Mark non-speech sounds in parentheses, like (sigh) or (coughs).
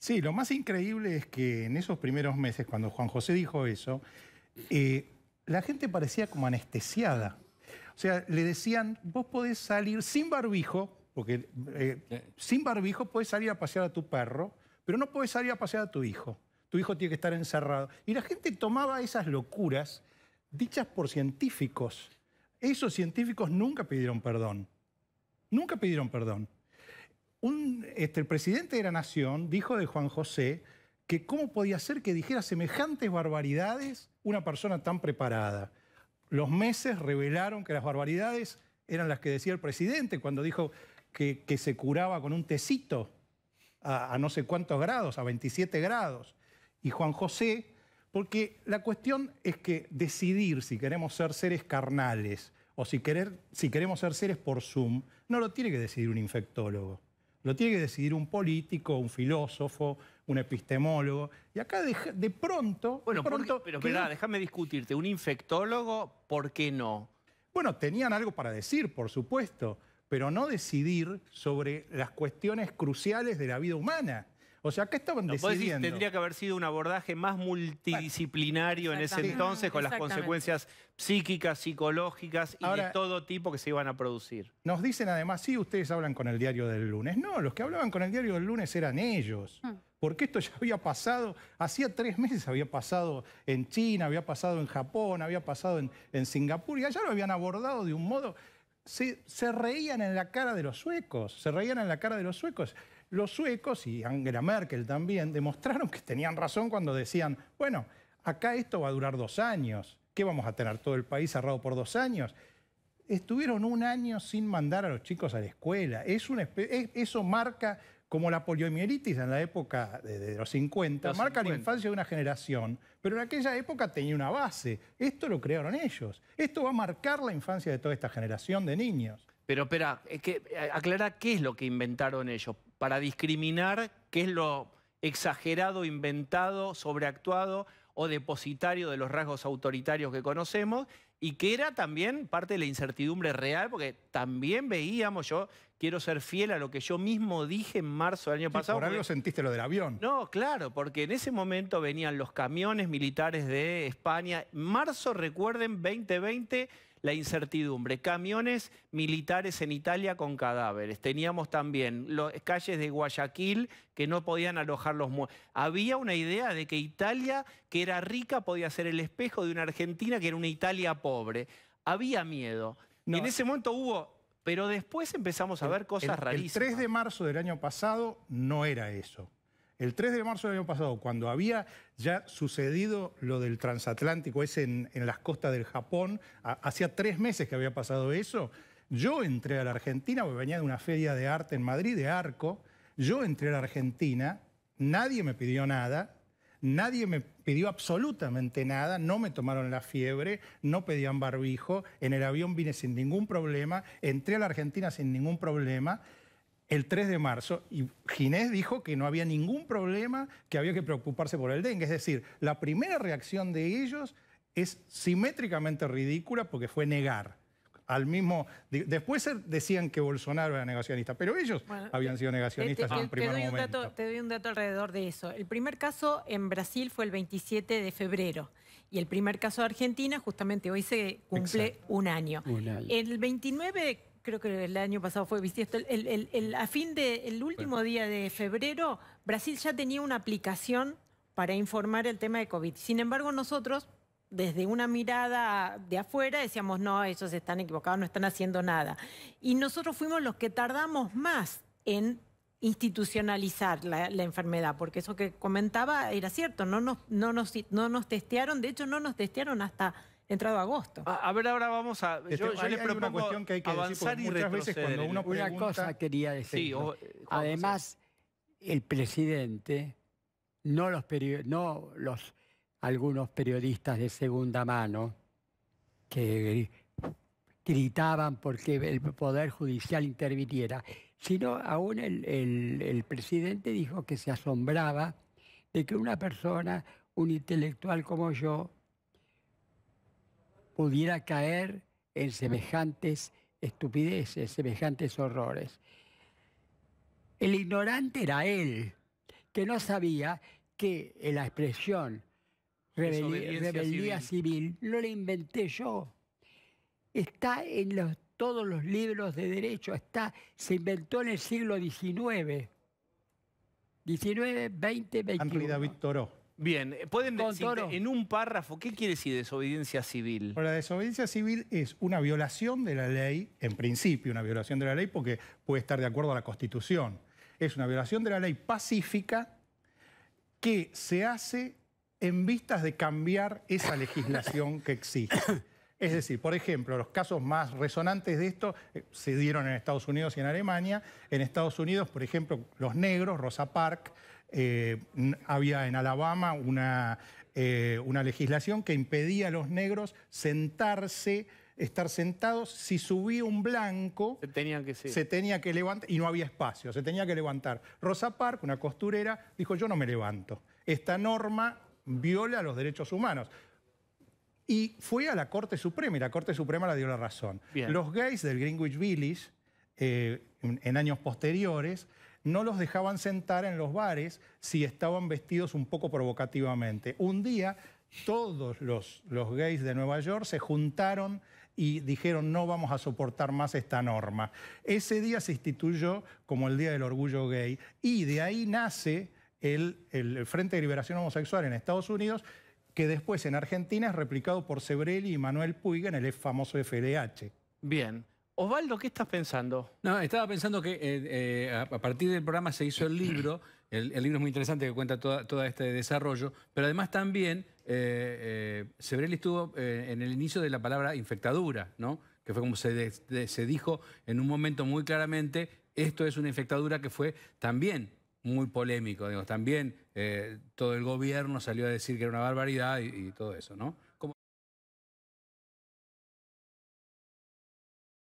Sí, lo más increíble es que en esos primeros meses, cuando Juan José dijo eso, eh, la gente parecía como anestesiada. O sea, le decían, vos podés salir sin barbijo, porque eh, sin barbijo podés salir a pasear a tu perro, pero no podés salir a pasear a tu hijo. Tu hijo tiene que estar encerrado. Y la gente tomaba esas locuras dichas por científicos. Esos científicos nunca pidieron perdón. Nunca pidieron perdón este, el presidente de la Nación dijo de Juan José que cómo podía ser que dijera semejantes barbaridades una persona tan preparada. Los meses revelaron que las barbaridades eran las que decía el presidente cuando dijo que, se curaba con un tecito a, no sé cuántos grados, a 27 grados. Y Juan José, porque la cuestión es que decidir si queremos ser seres carnales o si, querer, si queremos ser seres por Zoom, no lo tiene que decidir un infectólogo. Lo tiene que decidir un político, un filósofo, un epistemólogo. Y acá de, pronto... Bueno, pronto, pero déjame discutirte. ¿Un infectólogo, por qué no? Bueno, tenían algo para decir, por supuesto, pero no decidir sobre las cuestiones cruciales de la vida humana. O sea, ¿qué estaban tendría que haber sido un abordaje más multidisciplinario en ese entonces, con las consecuencias psíquicas, psicológicas y de todo tipo que se iban a producir. Nos dicen además, sí, ustedes hablan con el diario del lunes. No, los que hablaban con el diario del lunes eran ellos. Hmm. porque esto ya había pasado, hacía tres meses había pasado en China, había pasado en Japón, había pasado en, Singapur, y allá lo habían abordado de un modo... Se, se, reían en la cara de los suecos, se reían en la cara de los suecos los suecos y Angela Merkel también demostraron que tenían razón cuando decían, bueno, acá esto va a durar dos años, ¿qué vamos a tener todo el país cerrado por dos años? Estuvieron un año sin mandar a los chicos a la escuela. Es eso marca, como la poliomielitis en la época de, los 50, marca la infancia de una generación, pero en aquella época tenía una base. Esto lo crearon ellos. Esto va a marcar la infancia de toda esta generación de niños. Pero espera, es que, eh, aclara qué es lo que inventaron ellos para discriminar qué es lo exagerado, inventado, sobreactuado o depositario de los rasgos autoritarios que conocemos y que era también parte de la incertidumbre real, porque también veíamos, yo quiero ser fiel a lo que yo mismo dije en marzo del año pasado. Por algo sentiste lo del avión. No, claro, porque en ese momento venían los camiones militares de España. Marzo, recuerden, 2020 la incertidumbre. Camiones militares en Italia con cadáveres. Teníamos también las calles de Guayaquil que no podían alojar los muertos. Había una idea de que Italia, que era rica, podía ser el espejo de una Argentina que era una Italia pobre. Había miedo. Y en ese momento hubo pero después empezamos a ver cosas rarísimas. El 3 de marzo del año pasado no era eso el 3 de marzo del año pasado, cuando había ya sucedido lo del transatlántico, ese en, las costas del Japón, hacía tres meses que había pasado eso, yo entré a la Argentina, porque venía de una feria de arte en Madrid, de Arco, yo entré a la Argentina, nadie me pidió nada, Nadie me pidió absolutamente nada, no me tomaron la fiebre, no pedían barbijo, en el avión vine sin ningún problema, entré a la Argentina sin ningún problema el 3 de marzo y Ginés dijo que no había ningún problema, que había que preocuparse por el dengue. Es decir, la primera reacción de ellos es simétricamente ridícula porque fue negar. Al mismo, después decían que Bolsonaro era negacionista, pero ellos habían sido eh, negacionistas en primer doy un Dato, te doy un dato alrededor de eso. El primer caso en Brasil fue el 27 de febrero. Y el primer caso de Argentina, justamente hoy se cumple un año. El 29 creo que el año pasado fue bisiesto, a fin del último día de febrero, Brasil ya tenía una aplicación para informar el tema de COVID. Sin embargo, nosotros, desde una mirada de afuera, decíamos, no, ellos están equivocados, no están haciendo nada. Y nosotros fuimos los que tardamos más en institucionalizar la, la, enfermedad, porque eso que comentaba era cierto, no nos, no, nos, no nos testearon, de hecho no nos testearon hasta entrado agosto. A, ver, ahora vamos a... Este, yo, le propongo cuestión que hay que avanzar y muchas veces cuando uno Una cosa quería decir. Eh, Además, el presidente, no los, no los algunos periodistas de segunda mano que gritaban porque el Poder Judicial interviniera, sino aún el presidente dijo que se asombraba de que una persona, un intelectual como yo, pudiera caer en semejantes estupideces, semejantes horrores. El ignorante era él, que no sabía que la expresión rebeldía civil. no la inventé yo. Está en los, todos los libros de derecho, está, se inventó en el siglo XIX. 19, 20, 21. Bien, eh, pueden decir en un párrafo, ¿qué quiere decir desobediencia civil? Bueno, la desobediencia civil es una violación de la ley, en principio una violación de la ley porque puede estar de acuerdo a la Constitución. Es una violación de la ley pacífica que se hace en vistas de cambiar esa legislación que existe. (coughs) Es decir, por ejemplo, los casos más resonantes de esto eh, se dieron en Estados Unidos y en Alemania. En Estados Unidos, por ejemplo, los negros, Rosa Parks, eh, había en Alabama eh, una, legislación que impedía a los negros sentarse estar sentados. Si subía un blanco, se tenía que, se tenía que levantar y no había espacio, se tenía que levantar. Rosa Park, una costurera, dijo, yo no me levanto. Esta norma viola los derechos humanos. Y fue a la Corte Suprema y la Corte Suprema la dio la razón. Los gays del Greenwich Village, eh, en años posteriores, no los dejaban sentar en los bares si estaban vestidos un poco provocativamente. Un día todos los, gays de Nueva York se juntaron y dijeron no vamos a soportar más esta norma. Ese día se instituyó como el Día del Orgullo Gay y de ahí nace el, Frente de Liberación Homosexual en Estados Unidos que después en Argentina es replicado por Sebrelli y Manuel Puig en el famoso FLH. Bien, Osvaldo, ¿qué estás pensando? No, estaba pensando que eh, eh, a partir del programa se hizo el libro. (clears throat) El, libro es muy interesante que cuenta todo este desarrollo. Pero además también eh, eh Sebrelli estuvo en el inicio de la palabra infectadura, ¿no? Que fue como se, dijo en un momento muy claramente, esto es una infectadura que fue también muy polémico. también todo el gobierno salió a decir que era una barbaridad y, y todo eso, ¿no?